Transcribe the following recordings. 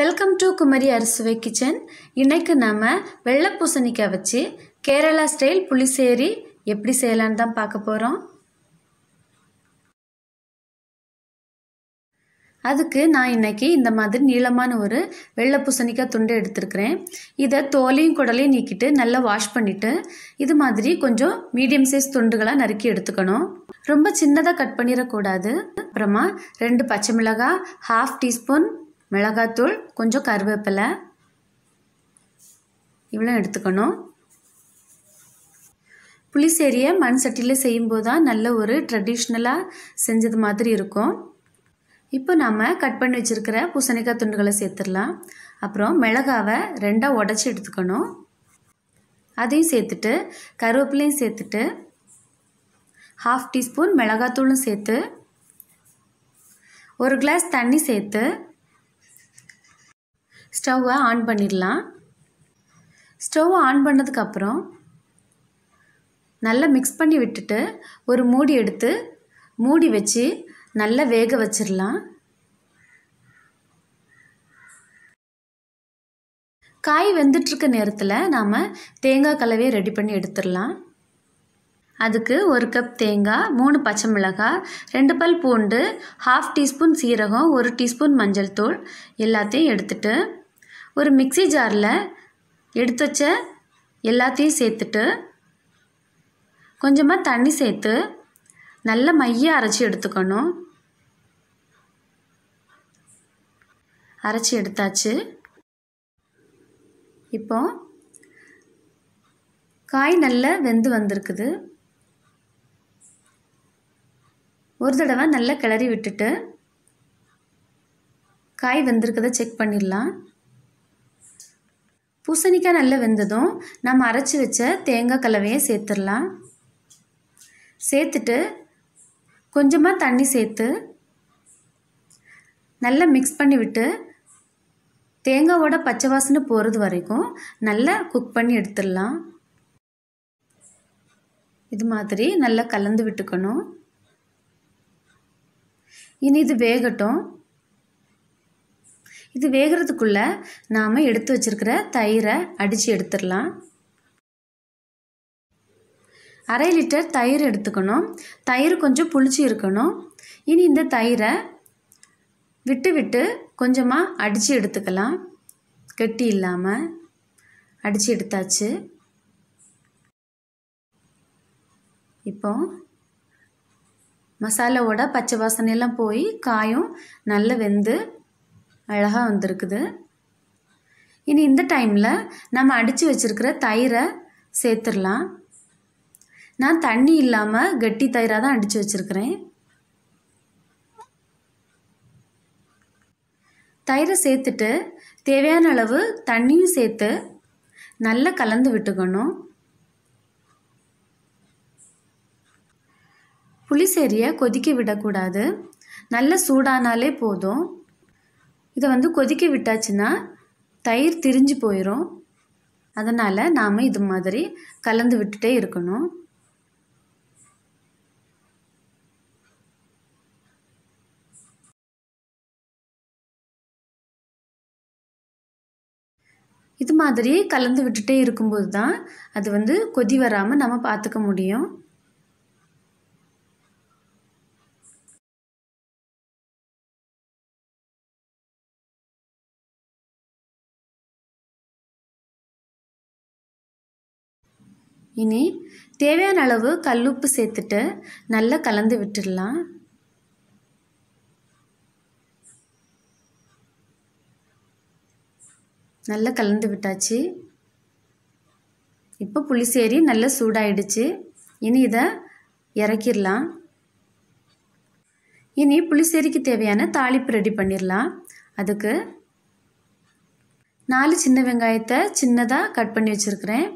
welcome to Kumari Arusuvai kitchen இன்றைக்கு நாம் வெள்ளை பூசணிக்காய் வச்சு கேரளா ஸ்டைல் புளிசேரி எப்படி செய்யலான்னு தான் பார்க்க போகிறோம் அதுக்கு நான் இன்றைக்கி இந்த மாதிரி நீளமான ஒரு வெள்ளை பூசணிக்காய் துண்டு எடுத்துருக்கிறேன் இதை தோலையும் குடலையும் நீக்கிட்டு நல்லா வாஷ் பண்ணிவிட்டு இது மாதிரி கொஞ்சம் மீடியம் சைஸ் துண்டுகளாக நறுக்கி எடுத்துக்கணும் ரொம்ப சின்னதாக கட் பண்ணிடக்கூடாது அப்புறமா ரெண்டு பச்சை மிளகாய் ஹாஃப் டீஸ்பூன் மிளகாத்தூள் கொஞ்சம் கருவேப்பிலை இவ்வளோ எடுத்துக்கணும் புளிசேரியை மண் சட்டியில் செய்யும்போது தான் நல்ல ஒரு ட்ரெடிஷ்னலாக செஞ்சது மாதிரி இருக்கும் இப்போ நாம் கட் பண்ணி வச்சுருக்கிற பூசணிக்காய் துண்டுகளை சேர்த்துடலாம் அப்புறம் மிளகாவை ரெண்டாக உடச்சி எடுத்துக்கணும் அதையும் சேர்த்துட்டு கருவேப்பிலையும் சேர்த்துட்டு ஹாஃப் டீஸ்பூன் மிளகாத்தூளும் சேர்த்து ஒரு கிளாஸ் தண்ணி சேர்த்து ஸ்டவ்வை ஆன் பண்ணிடலாம் ஸ்டவ் ஆன் பண்ணதுக்கப்புறம் நல்லா மிக்ஸ் பண்ணி விட்டுட்டு ஒரு மூடி எடுத்து மூடி வச்சு நல்லா வேக வச்சிடலாம் காய் வெந்துட்டுருக்க நேரத்தில் நாம் தேங்காய் கலவையை ரெடி பண்ணி எடுத்துடலாம் அதுக்கு ஒரு கப் தேங்காய் மூணு பச்சை மிளகாய் ரெண்டு பல் பூண்டு ஹாஃப் டீஸ்பூன் சீரகம் ஒரு டீஸ்பூன் மஞ்சள் தூள் எல்லாத்தையும் எடுத்துகிட்டு ஒரு மிக்சி ஜாரில் எடுத்து வச்ச எல்லாத்தையும் சேர்த்துட்டு கொஞ்சமாக தண்ணி சேர்த்து நல்ல மைய அரைச்சி எடுத்துக்கணும் அரைச்சி எடுத்தாச்சு இப்போ காய் நல்லா வெந்து வந்திருக்குது ஒரு தடவை நல்லா கிளறி விட்டுட்டு காய் வெந்திருக்கதை செக் பண்ணிடலாம் பூசணிக்காய் நல்லா வெந்ததும் நம்ம அரைச்சி வச்ச தேங்காய் கலவையை சேர்த்துடலாம் சேர்த்துட்டு கொஞ்சமாக தண்ணி சேர்த்து நல்லா மிக்ஸ் பண்ணி விட்டு தேங்காவோட பச்சை வாசனை போகிறது வரைக்கும் நல்லா குக் பண்ணி எடுத்துடலாம் இது மாதிரி நல்லா கலந்து விட்டுக்கணும் இனி இது வேகட்டும் இது வேகிறதுக்குள்ளே நாம் எடுத்து வச்சுருக்கிற தயிரை அடித்து எடுத்துடலாம் அரை லிட்டர் தயிர் எடுத்துக்கணும் தயிர் கொஞ்சம் புளிச்சு இருக்கணும் இனி இந்த தயிரை விட்டு விட்டு கொஞ்சமாக அடித்து எடுத்துக்கலாம் கெட்டி இல்லாமல் அடித்து எடுத்தாச்சு இப்போ மசாலாவோட பச்சை வாசனையெல்லாம் போய் காயும் நல்லா வெந்து அழகாக வந்திருக்குது இனி இந்த டைமில் நம்ம அடித்து வச்சுருக்கிற தயிரை சேர்த்துடலாம் நான் தண்ணி இல்லாமல் கட்டி தயிராக தான் அடித்து வச்சுருக்கிறேன் தயிரை சேர்த்துட்டு தேவையான அளவு தண்ணியும் சேர்த்து நல்லா கலந்து விட்டுக்கணும் புளிசேரியை கொதிக்க விடக்கூடாது நல்ல சூடானாலே போதும் இதை வந்து கொதிக்க விட்டாச்சுன்னா தயிர் திரிஞ்சு போயிடும் அதனால் நாம் இது மாதிரி கலந்து விட்டுட்டே இருக்கணும் இது மாதிரி கலந்து விட்டுட்டே இருக்கும்போது தான் அது வந்து கொதி வராமல் நம்ம பார்த்துக்க முடியும் இனி தேவையான அளவு கல்லுப்பு சேர்த்துட்டு நல்லா கலந்து விட்டுடலாம் நல்லா கலந்து விட்டாச்சு இப்போ புளிசேரி நல்லா சூடாயிடுச்சு இனி இதை இறக்கிடலாம் இனி புளிசேரிக்கு தேவையான தாளிப்பு ரெடி பண்ணிடலாம் அதுக்கு நாலு சின்ன வெங்காயத்தை சின்னதாக கட் பண்ணி வச்சுருக்கிறேன்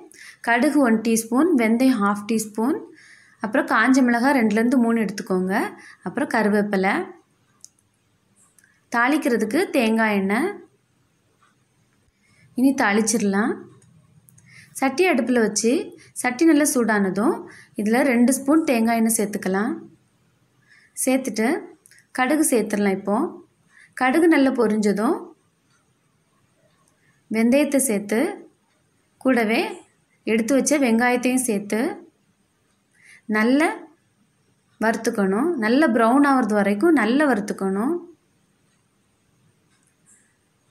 கடுகு ஒன் டீஸ்பூன் வெந்தயம் ஹாஃப் டீஸ்பூன் அப்புறம் காஞ்ச மிளகாய் ரெண்டுலேருந்து மூணு எடுத்துக்கோங்க அப்புறம் கருவேப்பிலை தாளிக்கிறதுக்கு தேங்காய் எண்ணெய் இனி தாளிச்சிடலாம் சட்டி அடுப்பில் வச்சு சட்டி நல்லா சூடானதும் இதில் ரெண்டு ஸ்பூன் தேங்காய் எண்ணெய் சேர்த்துக்கலாம் சேர்த்துட்டு கடுகு சேர்த்துடலாம் இப்போது கடுகு நல்லா பொரிஞ்சதும் வெந்தயத்தை சேர்த்து கூடவே எடுத்து வச்ச வெங்காயத்தையும் சேர்த்து நல்ல வறுத்துக்கணும் நல்ல ப்ரௌன் ஆகிறது வரைக்கும் நல்லா வறுத்துக்கணும்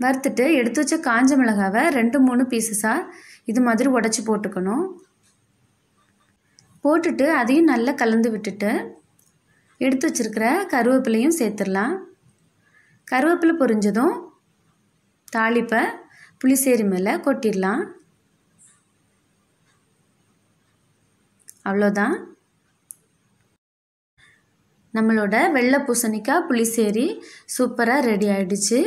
வறுத்துட்டு எடுத்து வச்ச காஞ்ச மிளகாவை ரெண்டு மூணு பீசஸாக இது மாதிரி உடச்சி போட்டுக்கணும் போட்டுட்டு அதையும் நல்லா கலந்து விட்டுட்டு எடுத்து வச்சுருக்கிற கருவேப்பிலையும் சேர்த்துடலாம் கருவேப்பிலை பொரிஞ்சதும் தாளிப்பை புளிசேரி மேலே கொட்டிடலாம் அவ்வளோதான் நம்மளோட வெள்ளை பூசணிக்காய் புளிசேரி சூப்பராக ரெடி ஆகிடுச்சு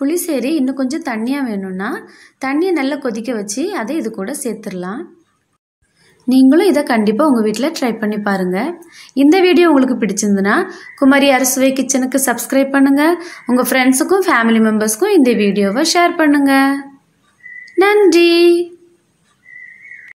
புளிசேரி இன்னும் கொஞ்சம் தண்ணியாக வேணும்னா தண்ணியை நல்லா கொதிக்க வச்சு அதை இது கூட சேர்த்துடலாம் நீங்களும் இதை கண்டிப்பாக உங்கள் வீட்டில் ட்ரை பண்ணி பாருங்கள் இந்த வீடியோ உங்களுக்கு பிடிச்சிருந்துன்னா குமரி அரசுவை கிச்சனுக்கு சப்ஸ்கிரைப் பண்ணுங்கள் உங்கள் ஃப்ரெண்ட்ஸுக்கும் ஃபேமிலி மெம்பர்ஸ்க்கும் இந்த வீடியோவை ஷேர் பண்ணுங்கள் நன்றி